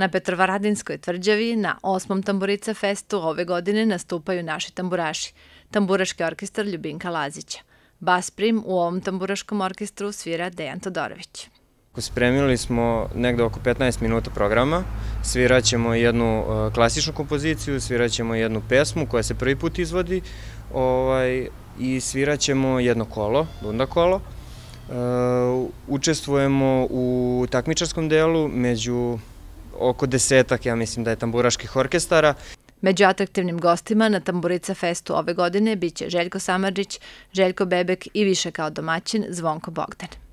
Na Petrovaradinskoj tvrđavi na 8. Tamburica Festu ove godine nastupaju naši tamburaši, tamburaški orkestar Ljubinka Lazića. Bas prim u ovom tamburaškom orkestru svira Dejan Todorović. Spremili smo negde oko 15 minuta programa, sviraćemo jednu e, klasičnu kompoziciju, sviraćemo jednu pesmu koja se prvi put izvodi ovaj, i sviraćemo jedno kolo, bunda kolo. E, učestvujemo u takmičarskom delu među oko desetak, ja mislim da je tamburaških orkestara. Među atraktivnim gostima na Tamburica Festu ove godine biće Željko Samarđić, Željko Bebek i više kao domaćin Zvonko Bogdan.